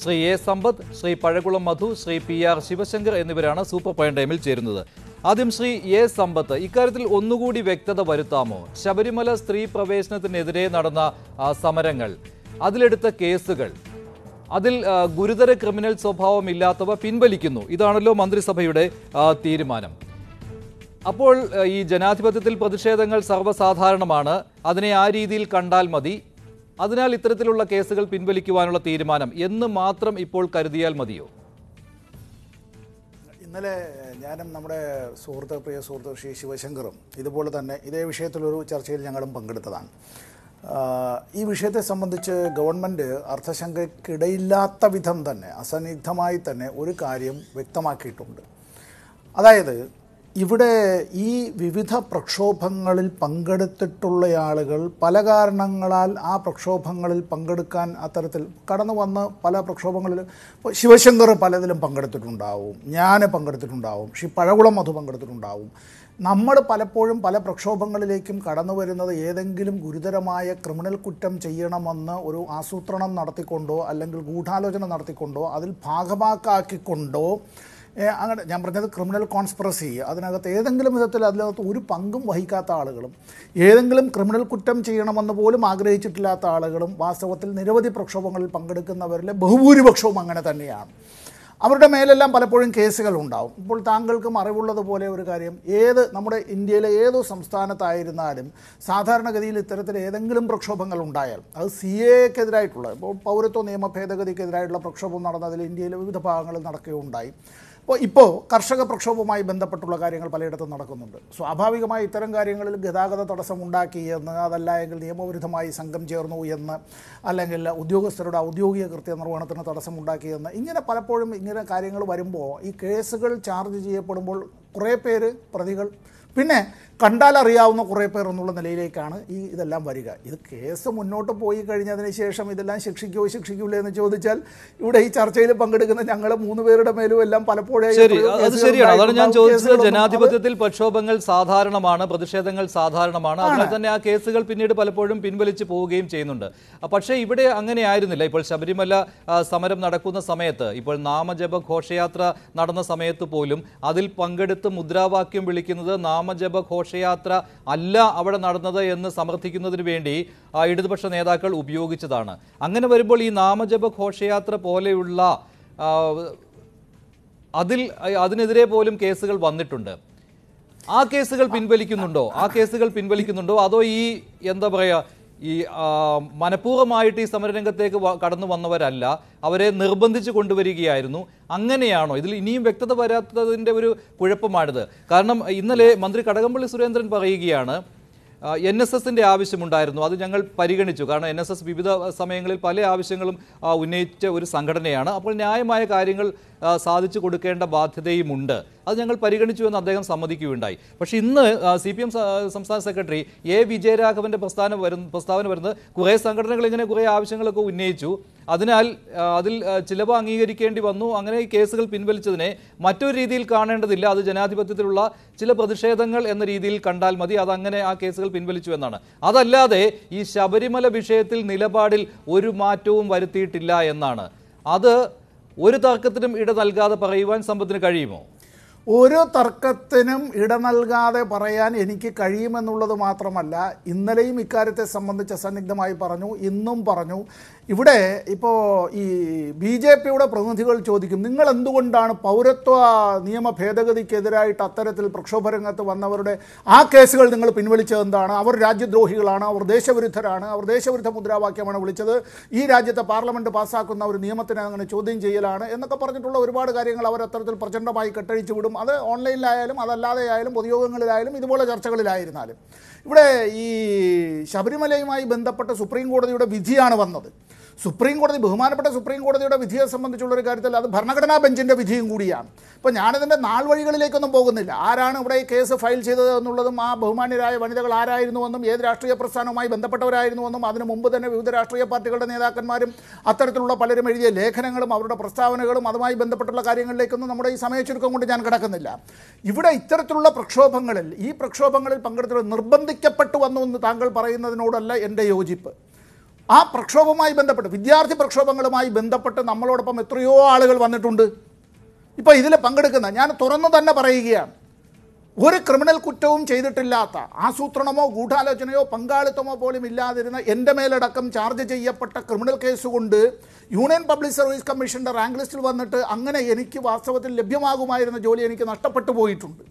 Shri A Sampath Shri Pazhakulam Madhu Shri P R Sivasankar എന്നിവരാണ് super പവൻ ടൈമിൽ ചേരുന്നത് ആദ്യം ശ്രീ എ സമ്പത്ത് ഇക്കാര്യത്തിൽ ഒന്നുകൂടി വ്യക്തത വരുത്താമോ ശബരിമല സ്ത്രീ പ്രവേശനത്തിനെതിരെ നടന്ന സമരങ്ങൾ അതിലെടുത്ത കേസുകൾ അതിൽ ഗുരുതര ക്രിമിനൽ സ്വഭാവം ഇല്ലാത്തവ പിൻവലിക്കുന്നു ഇതാണല്ലോ മന്ത്രിസഭയുടെ തീരുമാനം അപ്പോൾ ഈ ജനാധിപത്യത്തിൽ പ്രതിഷേധങ്ങൾ സർവ്വസാധാരണമാണ് അതിനെ ആ രീതിയിൽ കണ്ടാൽ മതി അതിനാൽ ഇത്തരത്തിലുള്ള കേസുകൾ പിൻവലിക്കുവാനുള്ള തീരുമാനം എന്ന് മാത്രം ഇപ്പോൾ കരുതിയാൽ മതിയോ ഇന്നലെ ഞാനും നമ്മുടെ സുഹൃത്ത് പ്രിയ സുഹൃത്ത് ശ്രീ ശിവശങ്കറും ഇതുപോലെ തന്നെ ഇതേ വിഷയത്തിലൊരു ചർച്ചയിൽ ഞങ്ങളും പങ്കെടുത്തതാണ് ഈ വിഷയത്തെ സംബന്ധിച്ച് ഗവൺമെൻറ് അർത്ഥശങ്കയ്ക്കിടയില്ലാത്ത വിധം തന്നെ അസന്നിഗ്ധമായി തന്നെ ഒരു കാര്യം വ്യക്തമാക്കിയിട്ടുണ്ട് അതായത് ഇവിടെ ഈ വിവിധ പ്രക്ഷോഭങ്ങളിൽ പങ്കെടുത്തിട്ടുള്ള ആളുകൾ പല കാരണങ്ങളാൽ ആ പ്രക്ഷോഭങ്ങളിൽ പങ്കെടുക്കാൻ അത്തരത്തിൽ കടന്നു വന്ന് പല പ്രക്ഷോഭങ്ങളിൽ ഇപ്പോൾ ശിവശങ്കർ പലതിലും പങ്കെടുത്തിട്ടുണ്ടാവും ഞാൻ പങ്കെടുത്തിട്ടുണ്ടാവും ശ്രീ പഴകുളം മധു പങ്കെടുത്തിട്ടുണ്ടാവും നമ്മൾ പലപ്പോഴും പല പ്രക്ഷോഭങ്ങളിലേക്കും കടന്നു വരുന്നത് ഏതെങ്കിലും ഗുരുതരമായ ക്രിമിനൽ കുറ്റം ചെയ്യണമെന്ന് ഒരു ആസൂത്രണം നടത്തിക്കൊണ്ടോ അല്ലെങ്കിൽ ഗൂഢാലോചന നടത്തിക്കൊണ്ടോ അതിൽ ഭാഗമാക്കാക്കിക്കൊണ്ടോ അങ്ങനെ ഞാൻ പറഞ്ഞത് ക്രിമിനൽ കോൺസ്പിറസി അതിനകത്ത് ഏതെങ്കിലും വിധത്തിൽ അതിനകത്ത് ഒരു പങ്കും വഹിക്കാത്ത ആളുകളും ഏതെങ്കിലും ക്രിമിനൽ കുറ്റം ചെയ്യണമെന്ന് പോലും ആഗ്രഹിച്ചിട്ടില്ലാത്ത ആളുകളും വാസ്തവത്തിൽ നിരവധി പ്രക്ഷോഭങ്ങളിൽ പങ്കെടുക്കുന്നവരിലെ ബഹുഭൂരിപക്ഷവും അങ്ങനെ തന്നെയാണ് അവരുടെ മേലെല്ലാം പലപ്പോഴും കേസുകൾ ഉണ്ടാവും ഇപ്പോൾ താങ്കൾക്കും അറിവുള്ളതുപോലെ ഒരു കാര്യം ഏത് നമ്മുടെ ഇന്ത്യയിലെ ഏത് സംസ്ഥാനത്തായിരുന്നാലും സാധാരണഗതിയിൽ ഇത്തരത്തിൽ ഏതെങ്കിലും പ്രക്ഷോഭങ്ങൾ ഉണ്ടായാൽ അത് സി എക്കെതിരായിട്ടുള്ള ഇപ്പോൾ പൗരത്വ നിയമ ഭേദഗതിക്കെതിരായിട്ടുള്ള പ്രക്ഷോഭം നടന്നതിൽ ഇന്ത്യയിലെ വിവിധ ഭാഗങ്ങളിൽ നടക്കുകയുണ്ടായി അപ്പോൾ ഇപ്പോൾ കർഷക പ്രക്ഷോഭവുമായി ബന്ധപ്പെട്ടുള്ള കാര്യങ്ങൾ പലയിടത്തും നടക്കുന്നുണ്ട് സ്വാഭാവികമായി ഇത്തരം കാര്യങ്ങളിൽ ഗതാഗത തടസ്സം ഉണ്ടാക്കി എന്ന് അതല്ല എങ്കിൽ നിയമവിരുദ്ധമായി സംഘം ചേർന്നു എന്ന് അല്ലെങ്കിൽ ഉദ്യോഗസ്ഥരുടെ ഔദ്യോഗിക കൃത്യ നിർവഹണത്തിന് തടസ്സം ഉണ്ടാക്കിയെന്ന് ഇങ്ങനെ പലപ്പോഴും ഇങ്ങനെ കാര്യങ്ങൾ വരുമ്പോൾ ഈ കേസുകൾ ചാർജ് ചെയ്യപ്പെടുമ്പോൾ കുറേ പേര് പ്രതികൾ പിന്നെ കണ്ടാൽ അറിയാവുന്ന കുറേ പേർ എന്നുള്ള നിലയിലേക്കാണ് ഈ ഇതെല്ലാം വരിക ഇത് കേസ് മുന്നോട്ട് പോയി കഴിഞ്ഞതിന് ശേഷം ഇതെല്ലാം ശിക്ഷിക്കോ ശിക്ഷിക്കൂലേ എന്ന് ചോദിച്ചാൽ ഇവിടെ ഈ ചർച്ചയിൽ പങ്കെടുക്കുന്ന ഞങ്ങൾ മൂന്ന് പേരുടെ മേലും എല്ലാം പലപ്പോഴും അത് ശരിയാണ് അതാണ് ഞാൻ ചോദിച്ചത് ജനാധിപത്യത്തിൽ പ്രക്ഷോഭങ്ങൾ സാധാരണമാണ് പ്രതിഷേധങ്ങൾ സാധാരണമാണ് അതിനാൽ തന്നെ ആ കേസുകൾ പിന്നീട് പലപ്പോഴും പിൻവലിച്ചു പോവുകയും ചെയ്യുന്നുണ്ട് പക്ഷേ ഇവിടെ അങ്ങനെ ആയിരുന്നില്ല ഇപ്പോൾ ശബരിമല സമരം നടക്കുന്ന സമയത്ത് ഇപ്പോൾ നാമജപ ഘോഷയാത്ര നടന്ന സമയത്ത് പോലും അതിൽ പങ്കെടുത്ത് മുദ്രാവാക്യം വിളിക്കുന്നത് നാമ നാമജപ ഘോഷയാത്ര അല്ല അവിടെ നടന്നത് എന്ന് സമർത്ഥിക്കുന്നതിന് വേണ്ടി ഇടതുപക്ഷ നേതാക്കൾ ഉപയോഗിച്ചതാണ് അങ്ങനെ വരുമ്പോൾ ഈ നാമജപ ഘോഷയാത്ര പോലെയുള്ള അതിൽ അതിനെതിരെ പോലും കേസുകൾ വന്നിട്ടുണ്ട് ആ കേസുകൾ പിൻവലിക്കുന്നുണ്ടോ ആ കേസുകൾ പിൻവലിക്കുന്നുണ്ടോ അതോ ഈ എന്താ പറയുക ഈ മനഃപൂർവ്വമായിട്ട് ഈ സമരരംഗത്തേക്ക് കടന്നു വന്നവരല്ല അവരെ നിർബന്ധിച്ച് കൊണ്ടുവരികയായിരുന്നു അങ്ങനെയാണോ ഇതിൽ ഇനിയും വ്യക്തത വരാത്തതിൻ്റെ ഒരു കുഴപ്പമാണിത് കാരണം ഇന്നലെ മന്ത്രി കടകംപള്ളി സുരേന്ദ്രൻ പറയുകയാണ് എൻ എസ് എസിൻ്റെ ആവശ്യമുണ്ടായിരുന്നു അത് ഞങ്ങൾ പരിഗണിച്ചു കാരണം എൻ എസ് എസ് വിവിധ സമയങ്ങളിൽ പല ആവശ്യങ്ങളും ഉന്നയിച്ച ഒരു സംഘടനയാണ് അപ്പോൾ ന്യായമായ കാര്യങ്ങൾ സാധിച്ചു കൊടുക്കേണ്ട ബാധ്യതയുമുണ്ട് അത് ഞങ്ങൾ പരിഗണിച്ചു എന്ന് അദ്ദേഹം സമ്മതിക്കുകയുണ്ടായി പക്ഷേ ഇന്ന് സി പി എം സംസ്ഥാന സെക്രട്ടറി എ വിജയരാഘവന്റെ പ്രസ്ഥാനം വരുന്ന പ്രസ്താവന വരുന്നത് കുറേ സംഘടനകൾ ഇങ്ങനെ കുറേ ആവശ്യങ്ങളൊക്കെ ഉന്നയിച്ചു അതിനാൽ അതിൽ ചിലവ് അംഗീകരിക്കേണ്ടി വന്നു അങ്ങനെ ഈ കേസുകൾ പിൻവലിച്ചതിനെ മറ്റൊരു രീതിയിൽ കാണേണ്ടതില്ല അത് ജനാധിപത്യത്തിലുള്ള ചില പ്രതിഷേധങ്ങൾ എന്ന രീതിയിൽ കണ്ടാൽ മതി അതങ്ങനെ ആ കേസുകൾ പിൻവലിച്ചു എന്നാണ് അതല്ലാതെ ഈ ശബരിമല വിഷയത്തിൽ നിലപാടിൽ ഒരു മാറ്റവും വരുത്തിയിട്ടില്ല എന്നാണ് അത് ഒരു തർക്കത്തിനും ഇട നൽകാതെ പറയുവാൻ സമ്പത്തിന് കഴിയുമോ ഒരു തർക്കത്തിനും ഇട നൽകാതെ പറയാൻ എനിക്ക് കഴിയുമെന്നുള്ളത് മാത്രമല്ല ഇന്നലെയും ഇക്കാര്യത്തെ സംബന്ധിച്ച് സന്നിഗ്ധമായി പറഞ്ഞു ഇന്നും പറഞ്ഞു ഇവിടെ ഇപ്പോൾ ഈ ബി ജെ പിയുടെ പ്രതിനിധികൾ ചോദിക്കും നിങ്ങൾ എന്തുകൊണ്ടാണ് പൗരത്വ നിയമ ഭേദഗതിക്കെതിരായിട്ട് അത്തരത്തിൽ രംഗത്ത് വന്നവരുടെ ആ കേസുകൾ നിങ്ങൾ പിൻവലിച്ചതെന്താണ് അവർ രാജ്യദ്രോഹികളാണ് അവർ ദേശവിരുദ്ധരാണ് അവർ ദേശവിരുദ്ധ മുദ്രാവാക്യമാണ് വിളിച്ചത് ഈ രാജ്യത്തെ പാർലമെൻറ്റ് പാസ്സാക്കുന്ന ഒരു നിയമത്തിനെ അങ്ങനെ ചോദ്യം ചെയ്യലാണ് എന്നൊക്കെ പറഞ്ഞിട്ടുള്ള ഒരുപാട് കാര്യങ്ങൾ അവർ അത്തരത്തിൽ പ്രചണ്ഡമായി കെട്ടഴിച്ചു വിടും ചർച്ചകളും അത് ഓൺലൈനിലായാലും അതല്ലാതെ ആയാലും പൊതുയോഗങ്ങളിലായാലും ഇതുപോലെ ചർച്ചകളിലായിരുന്നാലും ഇവിടെ ഈ ശബരിമലയുമായി ബന്ധപ്പെട്ട സുപ്രീം കോടതിയുടെ വിധിയാണ് വന്നത് സുപ്രീം കോടതി ബഹുമാനപ്പെട്ട സുപ്രീം കോടതിയുടെ വിധിയെ സംബന്ധിച്ചുള്ള ഒരു കാര്യത്തിൽ അത് ഭരണഘടനാ ബെഞ്ചിൻ്റെ വിധിയും കൂടിയാണ് ഇപ്പോൾ ഞാനതിൻ്റെ നാൾ വഴികളിലേക്കൊന്നും പോകുന്നില്ല ആരാണ് ഇവിടെ ഈ കേസ് ഫയൽ ചെയ്തത് എന്നുള്ളതും ആ ബഹുമാന്യരായ വനിതകൾ ആരായിരുന്നുവെന്നും ഏത് രാഷ്ട്രീയ പ്രസ്ഥാനവുമായി ബന്ധപ്പെട്ടവരായിരുന്നുവെന്നും അതിനു മുമ്പ് തന്നെ വിവിധ രാഷ്ട്രീയ പാർട്ടികളുടെ നേതാക്കന്മാരും അത്തരത്തിലുള്ള പലരും എഴുതിയ ലേഖനങ്ങളും അവരുടെ പ്രസ്താവനകളും അതുമായി ബന്ധപ്പെട്ടുള്ള കാര്യങ്ങളിലേക്കൊന്നും നമ്മുടെ ഈ ചുരുക്കം കൊണ്ട് ഞാൻ കിടക്കുന്നില്ല ഇവിടെ ഇത്തരത്തിലുള്ള പ്രക്ഷോഭങ്ങളിൽ ഈ പ്രക്ഷോഭങ്ങളിൽ പങ്കെടുത്തവർ നിർബന്ധിക്കപ്പെട്ടു വന്നു എന്ന് താങ്കൾ പറയുന്നതിനോടല്ല എൻ്റെ യോജിപ്പ് ആ പ്രക്ഷോഭവുമായി ബന്ധപ്പെട്ട് വിദ്യാർത്ഥി പ്രക്ഷോഭങ്ങളുമായി ബന്ധപ്പെട്ട് നമ്മളോടൊപ്പം എത്രയോ ആളുകൾ വന്നിട്ടുണ്ട് ഇപ്പോൾ ഇതിൽ പങ്കെടുക്കുന്ന ഞാൻ തുറന്നു തന്നെ പറയുകയാണ് ഒരു ക്രിമിനൽ കുറ്റവും ചെയ്തിട്ടില്ലാത്ത ആസൂത്രണമോ ഗൂഢാലോചനയോ പങ്കാളിത്തമോ പോലും ഇല്ലാതിരുന്ന എൻ്റെ മേലടക്കം ചാർജ് ചെയ്യപ്പെട്ട ക്രിമിനൽ കേസ് കൊണ്ട് യൂണിയൻ പബ്ലിക് സർവീസ് കമ്മീഷൻ്റെ റാങ്ക് ലിസ്റ്റിൽ വന്നിട്ട് അങ്ങനെ എനിക്ക് വാസ്തവത്തിൽ ലഭ്യമാകുമായിരുന്ന ജോലി എനിക്ക് നഷ്ടപ്പെട്ടു പോയിട്ടുണ്ട്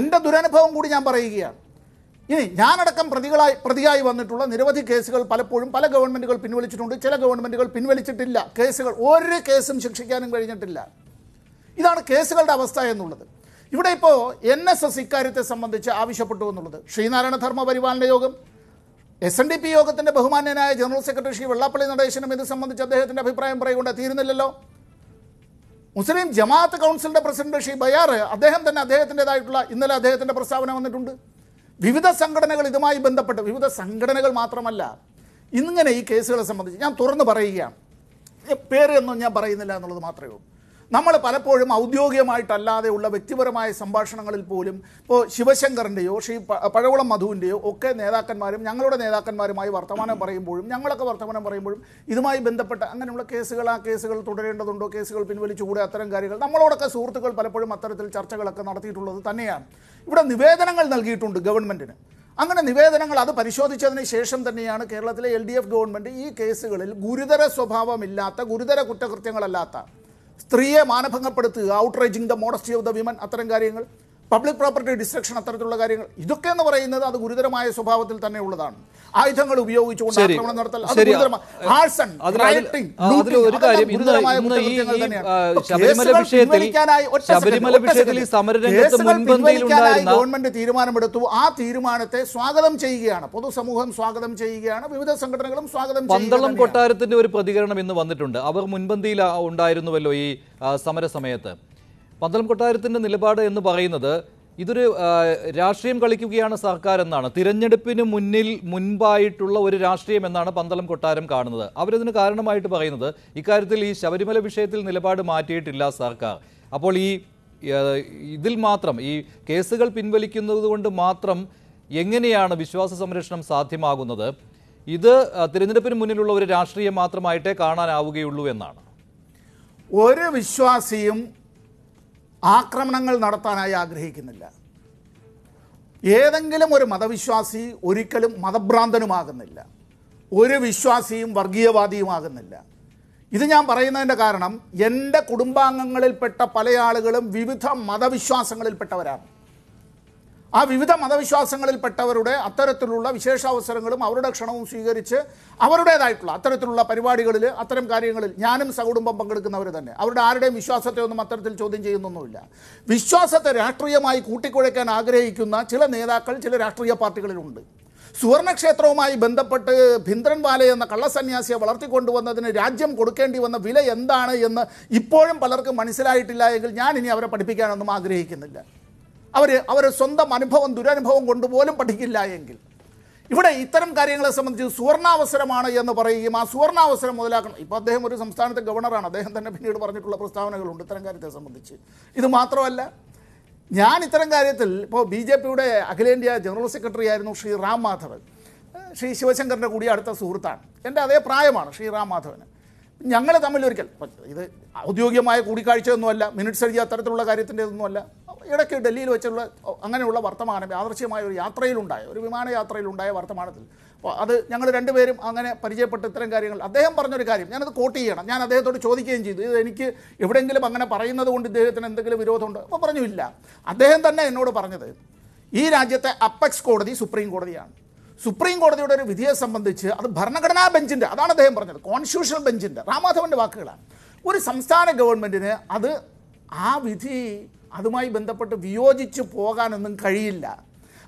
എൻ്റെ ദുരനുഭവം കൂടി ഞാൻ പറയുകയാണ് ഇനി ഞാനടക്കം പ്രതികളായി പ്രതിയായി വന്നിട്ടുള്ള നിരവധി കേസുകൾ പലപ്പോഴും പല ഗവൺമെൻറ്റുകൾ പിൻവലിച്ചിട്ടുണ്ട് ചില ഗവൺമെൻറ്റുകൾ പിൻവലിച്ചിട്ടില്ല കേസുകൾ ഒരു കേസും ശിക്ഷിക്കാനും കഴിഞ്ഞിട്ടില്ല ഇതാണ് കേസുകളുടെ അവസ്ഥ എന്നുള്ളത് ഇവിടെ ഇപ്പോൾ എൻ എസ് എസ് ഇക്കാര്യത്തെ സംബന്ധിച്ച് ആവശ്യപ്പെട്ടു എന്നുള്ളത് ശ്രീനാരായണ ധർമ്മ പരിപാലന യോഗം എസ് എൻ ഡി പി യോഗത്തിൻ്റെ ബഹുമാന്യനായ ജനറൽ സെക്രട്ടറി ശ്രീ വെള്ളാപ്പള്ളി നടേശനും ഇത് സംബന്ധിച്ച് അദ്ദേഹത്തിൻ്റെ അഭിപ്രായം പറയുകൊണ്ട് തീരുന്നില്ലല്ലോ മുസ്ലിം ജമാഅത്ത് കൗൺസിലിൻ്റെ പ്രസിഡന്റ് ശ്രീ ബയാർ അദ്ദേഹം തന്നെ അദ്ദേഹത്തിൻ്റെതായിട്ടുള്ള ഇന്നലെ അദ്ദേഹത്തിൻ്റെ പ്രസ്താവന വന്നിട്ടുണ്ട് വിവിധ സംഘടനകൾ ഇതുമായി ബന്ധപ്പെട്ട് വിവിധ സംഘടനകൾ മാത്രമല്ല ഇങ്ങനെ ഈ കേസുകളെ സംബന്ധിച്ച് ഞാൻ തുറന്ന് പറയുകയാണ് എന്നും ഞാൻ പറയുന്നില്ല എന്നുള്ളത് മാത്രമേ ഉള്ളൂ നമ്മൾ പലപ്പോഴും ഔദ്യോഗികമായിട്ടല്ലാതെ ഉള്ള വ്യക്തിപരമായ സംഭാഷണങ്ങളിൽ പോലും ഇപ്പോൾ ശിവശങ്കറിൻ്റെയോ ശ്രീ പഴകുളം മധുവിൻ്റെയോ ഒക്കെ നേതാക്കന്മാരും ഞങ്ങളുടെ നേതാക്കന്മാരുമായി വർത്തമാനം പറയുമ്പോഴും ഞങ്ങളൊക്കെ വർത്തമാനം പറയുമ്പോഴും ഇതുമായി ബന്ധപ്പെട്ട അങ്ങനെയുള്ള കേസുകൾ ആ കേസുകൾ തുടരേണ്ടതുണ്ടോ കേസുകൾ പിൻവലിച്ചുകൂടെ അത്തരം കാര്യങ്ങൾ നമ്മളോടൊക്കെ സുഹൃത്തുക്കൾ പലപ്പോഴും അത്തരത്തിൽ ചർച്ചകളൊക്കെ നടത്തിയിട്ടുള്ളത് തന്നെയാണ് ഇവിടെ നിവേദനങ്ങൾ നൽകിയിട്ടുണ്ട് ഗവൺമെൻറ്റിന് അങ്ങനെ നിവേദനങ്ങൾ അത് പരിശോധിച്ചതിന് ശേഷം തന്നെയാണ് കേരളത്തിലെ എൽ ഡി എഫ് ഗവൺമെൻറ് ഈ കേസുകളിൽ ഗുരുതര സ്വഭാവമില്ലാത്ത ഗുരുതര കുറ്റകൃത്യങ്ങളല്ലാത്ത സ്ത്രീയെ മാനഭംഗപ്പെടുത്തുക outraging the modesty of the women അത്തരം കാര്യങ്ങൾ പബ്ലിക് പ്രോപ്പർട്ടി ഡിസ്ട്രക്ഷൻ അത്തരത്തിലുള്ള കാര്യങ്ങൾ ഇതൊക്കെ എന്ന് പറയുന്നത് അത് ഗുരുതരമായ സ്വഭാവത്തിൽ തന്നെ ഉള്ളതാണ് ആയുധങ്ങൾ ഉപയോഗിച്ചുകൊണ്ട് ആക്രമണം നടത്തൽ ആഴ്സൺ ശബരിമല വിഷയത്തിൽ ഈ ഗവൺമെന്റ് തീരുമാനമെടുത്തു ആ തീരുമാനത്തെ സ്വാഗതം ചെയ്യുകയാണ് പൊതുസമൂഹം സ്വാഗതം ചെയ്യുകയാണ് വിവിധ സംഘടനകളും സ്വാഗതം പന്തളം കൊട്ടാരത്തിന്റെ ഒരു പ്രതികരണം ഇന്ന് വന്നിട്ടുണ്ട് അവർ മുൻപന്തിയിൽ ഉണ്ടായിരുന്നുവല്ലോ ഈ സമര സമയത്ത് പന്തളം കൊട്ടാരത്തിൻ്റെ നിലപാട് എന്ന് പറയുന്നത് ഇതൊരു രാഷ്ട്രീയം കളിക്കുകയാണ് സർക്കാർ എന്നാണ് തിരഞ്ഞെടുപ്പിന് മുന്നിൽ മുൻപായിട്ടുള്ള ഒരു രാഷ്ട്രീയം എന്നാണ് പന്തളം കൊട്ടാരം കാണുന്നത് അവരതിന് കാരണമായിട്ട് പറയുന്നത് ഇക്കാര്യത്തിൽ ഈ ശബരിമല വിഷയത്തിൽ നിലപാട് മാറ്റിയിട്ടില്ല സർക്കാർ അപ്പോൾ ഈ ഇതിൽ മാത്രം ഈ കേസുകൾ പിൻവലിക്കുന്നത് മാത്രം എങ്ങനെയാണ് വിശ്വാസ സംരക്ഷണം സാധ്യമാകുന്നത് ഇത് തിരഞ്ഞെടുപ്പിന് മുന്നിലുള്ള ഒരു രാഷ്ട്രീയം മാത്രമായിട്ടേ കാണാനാവുകയുള്ളൂ എന്നാണ് ഒരു വിശ്വാസിയും ആക്രമണങ്ങൾ നടത്താനായി ആഗ്രഹിക്കുന്നില്ല ഏതെങ്കിലും ഒരു മതവിശ്വാസി ഒരിക്കലും മതഭ്രാന്തനുമാകുന്നില്ല ഒരു വിശ്വാസിയും വർഗീയവാദിയുമാകുന്നില്ല ഇത് ഞാൻ പറയുന്നതിൻ്റെ കാരണം എൻ്റെ കുടുംബാംഗങ്ങളിൽപ്പെട്ട പല ആളുകളും വിവിധ മതവിശ്വാസങ്ങളിൽപ്പെട്ടവരാണ് ആ വിവിധ മതവിശ്വാസങ്ങളിൽപ്പെട്ടവരുടെ അത്തരത്തിലുള്ള വിശേഷാവസരങ്ങളും അവരുടെ ക്ഷണവും സ്വീകരിച്ച് അവരുടേതായിട്ടുള്ള അത്തരത്തിലുള്ള പരിപാടികളിൽ അത്തരം കാര്യങ്ങളിൽ ഞാനും സകുടുംബം പങ്കെടുക്കുന്നവർ തന്നെ അവരുടെ ആരുടെയും വിശ്വാസത്തെ ഒന്നും അത്തരത്തിൽ ചോദ്യം ചെയ്യുന്നൊന്നുമില്ല വിശ്വാസത്തെ രാഷ്ട്രീയമായി കൂട്ടിക്കുഴയ്ക്കാൻ ആഗ്രഹിക്കുന്ന ചില നേതാക്കൾ ചില രാഷ്ട്രീയ പാർട്ടികളിലുണ്ട് സുവർണക്ഷേത്രവുമായി ബന്ധപ്പെട്ട് വാല എന്ന കള്ളസന്യാസിയെ വളർത്തിക്കൊണ്ടുവന്നതിന് രാജ്യം കൊടുക്കേണ്ടി വന്ന വില എന്താണ് എന്ന് ഇപ്പോഴും പലർക്കും മനസ്സിലായിട്ടില്ല എങ്കിൽ ഞാൻ ഇനി അവരെ പഠിപ്പിക്കാനൊന്നും ആഗ്രഹിക്കുന്നില്ല അവർ അവർ സ്വന്തം അനുഭവം ദുരനുഭവം കൊണ്ടുപോലും പഠിക്കില്ല എങ്കിൽ ഇവിടെ ഇത്തരം കാര്യങ്ങളെ സംബന്ധിച്ച് സുവർണാവസരമാണ് എന്ന് പറയുകയും ആ സുവർണാവസരം മുതലാക്കണം ഇപ്പോൾ അദ്ദേഹം ഒരു സംസ്ഥാനത്തെ ഗവർണറാണ് അദ്ദേഹം തന്നെ പിന്നീട് പറഞ്ഞിട്ടുള്ള പ്രസ്താവനകളുണ്ട് ഇത്തരം കാര്യത്തെ സംബന്ധിച്ച് ഇത് മാത്രമല്ല ഞാൻ ഇത്തരം കാര്യത്തിൽ ഇപ്പോൾ ബി ജെ പിയുടെ അഖിലേന്ത്യാ ജനറൽ സെക്രട്ടറി ആയിരുന്നു ശ്രീ റാം മാധവൻ ശ്രീ ശിവശങ്കറിൻ്റെ കൂടി അടുത്ത സുഹൃത്താണ് എൻ്റെ അതേ പ്രായമാണ് ശ്രീ റാം മാധവന് ഞങ്ങൾ തമ്മിൽ ഒരിക്കൽ ഇത് ഔദ്യോഗികമായ കൂടിക്കാഴ്ചയൊന്നുമല്ല മിനിറ്റ്സ് എഴുതിയ അത്തരത്തിലുള്ള കാര്യത്തിൻ്റെ ഒന്നുമല്ല ഇടയ്ക്ക് ഡൽഹിയിൽ വെച്ചുള്ള അങ്ങനെയുള്ള വർത്തമാനം യാദർശ്യമായ ഒരു യാത്രയിലുണ്ടായ ഒരു വിമാനയാത്രയിലുണ്ടായ വർത്തമാനത്തിൽ അപ്പോൾ അത് ഞങ്ങൾ രണ്ടുപേരും അങ്ങനെ പരിചയപ്പെട്ട് ഇത്തരം കാര്യങ്ങൾ അദ്ദേഹം പറഞ്ഞൊരു കാര്യം ഞാനത് കോട്ട് ചെയ്യണം ഞാൻ അദ്ദേഹത്തോട് ചോദിക്കുകയും ചെയ്തു ഇത് എനിക്ക് എവിടെയെങ്കിലും അങ്ങനെ പറയുന്നത് കൊണ്ട് ഇദ്ദേഹത്തിന് എന്തെങ്കിലും വിരോധമുണ്ടോ അപ്പോൾ പറഞ്ഞു ഇല്ല അദ്ദേഹം തന്നെ എന്നോട് പറഞ്ഞത് ഈ രാജ്യത്തെ അപ്പെക്സ് കോടതി സുപ്രീം കോടതിയാണ് സുപ്രീം കോടതിയുടെ ഒരു വിധിയെ സംബന്ധിച്ച് അത് ഭരണഘടനാ ബെഞ്ചിൻ്റെ അതാണ് അദ്ദേഹം പറഞ്ഞത് കോൺസ്റ്റിറ്റ്യൂഷണൽ ബെഞ്ചിൻ്റെ രാമാധവൻ്റെ വാക്കുകളാണ് ഒരു സംസ്ഥാന ഗവൺമെൻറ്റിന് അത് ആ വിധി അതുമായി ബന്ധപ്പെട്ട് വിയോജിച്ച് പോകാനൊന്നും കഴിയില്ല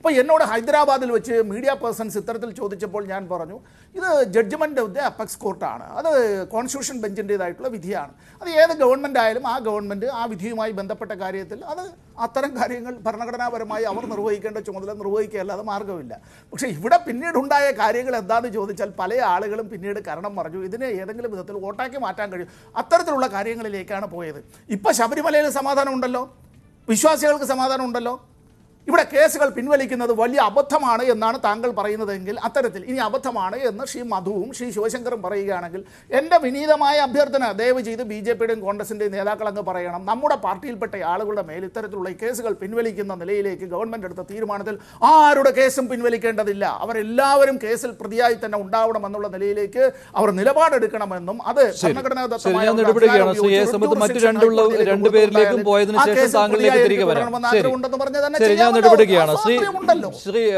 അപ്പോൾ എന്നോട് ഹൈദരാബാദിൽ വെച്ച് മീഡിയ പേഴ്സൺസ് ഇത്തരത്തിൽ ചോദിച്ചപ്പോൾ ഞാൻ പറഞ്ഞു ഇത് ജഡ്ജ്മെൻ്റ് ഓഫ് ദ അപ്പക്സ് കോർട്ടാണ് അത് കോൺസ്റ്റിറ്റ്യൂഷൻ ബെഞ്ചിൻ്റേതായിട്ടുള്ള വിധിയാണ് അത് ഏത് ഗവൺമെൻ്റ് ആയാലും ആ ഗവൺമെൻറ് ആ വിധിയുമായി ബന്ധപ്പെട്ട കാര്യത്തിൽ അത് അത്തരം കാര്യങ്ങൾ ഭരണഘടനാപരമായി അവർ നിർവഹിക്കേണ്ട ചുമതല നിർവഹിക്കുകയല്ലാതെ മാർഗ്ഗമില്ല പക്ഷേ ഇവിടെ പിന്നീടുണ്ടായ കാര്യങ്ങൾ എന്താണെന്ന് ചോദിച്ചാൽ പല ആളുകളും പിന്നീട് കാരണം പറഞ്ഞു ഇതിനെ ഏതെങ്കിലും വിധത്തിൽ വോട്ടാക്കി മാറ്റാൻ കഴിയും അത്തരത്തിലുള്ള കാര്യങ്ങളിലേക്കാണ് പോയത് ഇപ്പോൾ ശബരിമലയിൽ സമാധാനം ഉണ്ടല്ലോ വിശ്വാസികൾക്ക് സമാധാനം ഉണ്ടല്ലോ ഇവിടെ കേസുകൾ പിൻവലിക്കുന്നത് വലിയ അബദ്ധമാണ് എന്നാണ് താങ്കൾ പറയുന്നതെങ്കിൽ അത്തരത്തിൽ ഇനി അബദ്ധമാണ് എന്ന് ശ്രീ മധുവും ശ്രീ ശിവശങ്കറും പറയുകയാണെങ്കിൽ എൻ്റെ വിനീതമായ അഭ്യർത്ഥന ദയവ് ചെയ്ത് ബി ജെ പിയുടെയും കോൺഗ്രസിൻ്റെയും നേതാക്കളെന്ന് പറയണം നമ്മുടെ പാർട്ടിയിൽപ്പെട്ട ആളുകളുടെ മേൽ ഇത്തരത്തിലുള്ള കേസുകൾ പിൻവലിക്കുന്ന നിലയിലേക്ക് ഗവൺമെൻറ് എടുത്ത തീരുമാനത്തിൽ ആരുടെ കേസും പിൻവലിക്കേണ്ടതില്ല അവരെല്ലാവരും കേസിൽ പ്രതിയായി തന്നെ ഉണ്ടാവണമെന്നുള്ള നിലയിലേക്ക് അവർ നിലപാടെടുക്കണമെന്നും അത് ഭരണഘടനാ ദത്തമായ മറ്റു രണ്ടുപേരിലേക്കും ശേഷം ഇടപെടുകയാണ് ശ്രീ ശ്രീ